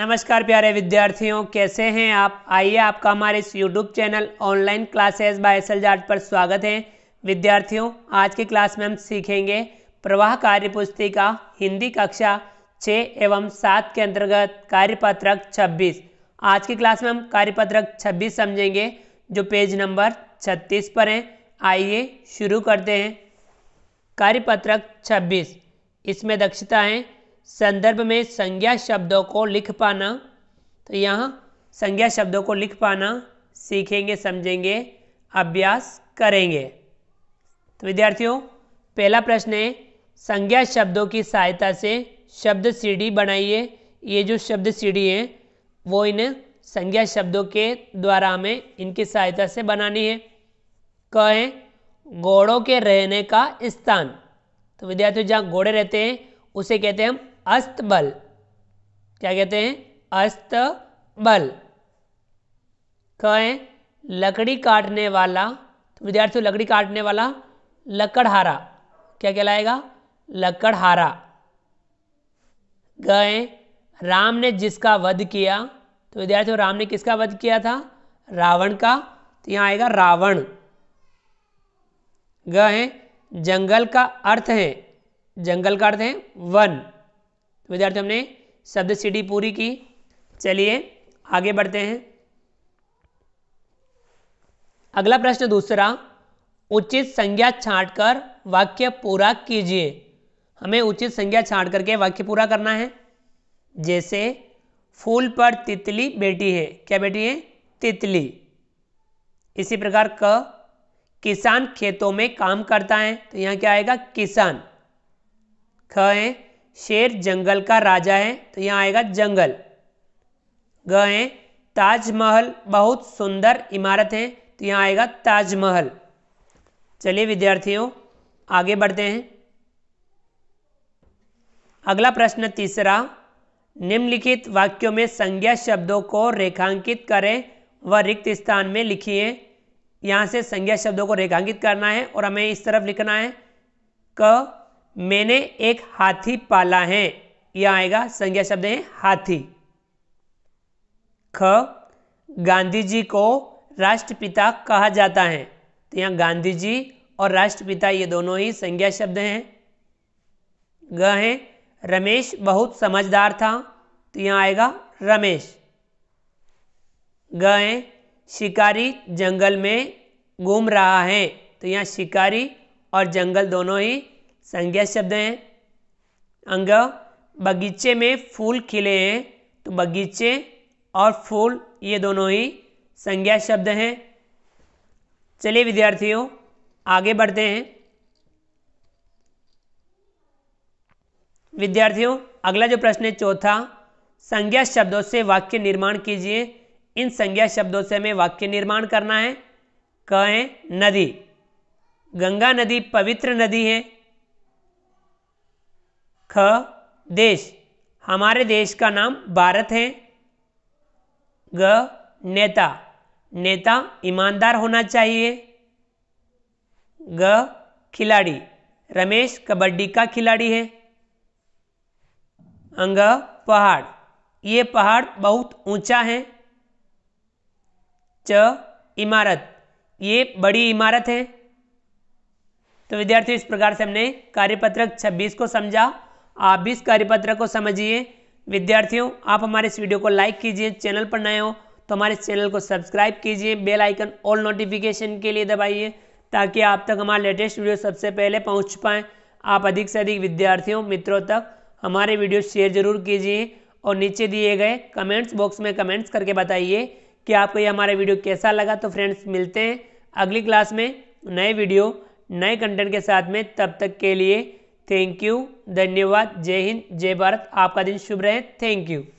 नमस्कार प्यारे विद्यार्थियों कैसे हैं आप आइए आपका हमारे इस YouTube channel online classes by S L Jat पर स्वागत है विद्यार्थियों आज की क्लास में हम सीखेंगे प्रवाह कार्य पुस्तिका हिंदी कक्षा छः एवं सात के अंतर्गत कार्यपत्रक छब्बीस आज की क्लास में हम कार्यपत्रक छब्बीस समझेंगे जो पेज नंबर छत्तीस पर हैं आइए शुरू करते हैं कार्यपत्रक छब्बीस इसमें दक्षता हैं संदर्भ में संज्ञा शब्दों को लिख पाना तो यहाँ संज्ञा शब्दों को लिख पाना सीखेंगे समझेंगे अभ्यास करेंगे तो विद्यार्थियों पहला प्रश्न है संज्ञा शब्दों की सहायता से शब्द सीढ़ी बनाइए ये जो शब्द सीढ़ी है वो इन संज्ञा शब्दों के द्वारा हमें इनकी सहायता से बनानी है कहें घोड़ों के रहने का स्थान तो विद्यार्थियों जहाँ घोड़े रहते हैं उसे कहते हैं हम अस्तबल क्या कहते हैं अस्तबल कहें लकड़ी काटने वाला तो विद्यार्थियों लकड़ी काटने वाला लकड़हारा क्या कहलाएगा लकड़हारा गए राम ने जिसका वध किया तो विद्यार्थियों राम ने किसका वध किया था रावण का तो यहाँ आएगा रावण गए जंगल का अर्थ है जंगल का अर्थ है वन तो विद्यार्थी हमने शब्द सीढ़ी पूरी की चलिए आगे बढ़ते हैं अगला प्रश्न दूसरा उचित संज्ञा छाट कर वाक्य पूरा कीजिए हमें उचित संज्ञा छाट करके वाक्य पूरा करना है जैसे फूल पर तितली बेटी है क्या बेटी है तितली इसी प्रकार क किसान खेतों में काम करता है तो यहाँ क्या आएगा किसान ख है शेर जंगल का राजा है तो यहाँ आएगा जंगल ग है ताजमहल बहुत सुंदर इमारत है तो यहाँ आएगा ताजमहल चलिए विद्यार्थियों आगे बढ़ते हैं अगला प्रश्न तीसरा निम्नलिखित वाक्यों में संज्ञा शब्दों को रेखांकित करें व रिक्त स्थान में लिखिए यहाँ से संज्ञा शब्दों को रेखांकित करना है और हमें इस तरफ लिखना है क मैंने एक हाथी पाला है यह आएगा संज्ञा शब्द है हाथी ख गांधी जी को राष्ट्रपिता कहा जाता है तो यहाँ गांधी जी और राष्ट्रपिता ये दोनों ही संज्ञा शब्द हैं ग है रमेश बहुत समझदार था तो यहाँ आएगा रमेश ग है शिकारी जंगल में घूम रहा है तो यहाँ शिकारी और जंगल दोनों ही संज्ञा शब्द है अंग बगीचे में फूल खिले हैं तो बगीचे और फूल ये दोनों ही संज्ञा शब्द हैं चलिए विद्यार्थियों आगे बढ़ते हैं विद्यार्थियों अगला जो प्रश्न है चौथा संज्ञा शब्दों से वाक्य निर्माण कीजिए इन संज्ञा शब्दों से हमें वाक्य निर्माण करना है कहें नदी गंगा नदी पवित्र नदी है ख देश हमारे देश का नाम भारत है ग नेता नेता ईमानदार होना चाहिए ग खिलाड़ी रमेश कबड्डी का खिलाड़ी है अंग पहाड़ ये पहाड़ बहुत ऊंचा है च इमारत ये बड़ी इमारत है तो विद्यार्थियों इस प्रकार से हमने कार्यपत्रक 26 को समझा आप भी इस कार्यपत्र को समझिए विद्यार्थियों आप हमारे इस वीडियो को लाइक कीजिए चैनल पर नए हो तो हमारे चैनल को सब्सक्राइब कीजिए बेल आइकन ऑल नोटिफिकेशन के लिए दबाइए ताकि आप तक हमारे लेटेस्ट वीडियो सबसे पहले पहुंच पाएँ आप अधिक से अधिक विद्यार्थियों मित्रों तक हमारे वीडियो शेयर जरूर कीजिए और नीचे दिए गए कमेंट्स बॉक्स में कमेंट्स करके बताइए कि आपको ये हमारा वीडियो कैसा लगा तो फ्रेंड्स मिलते हैं अगली क्लास में नए वीडियो नए कंटेंट के साथ में तब तक के लिए थैंक यू धन्यवाद जय हिंद जय भारत आपका दिन शुभ रहे थैंक यू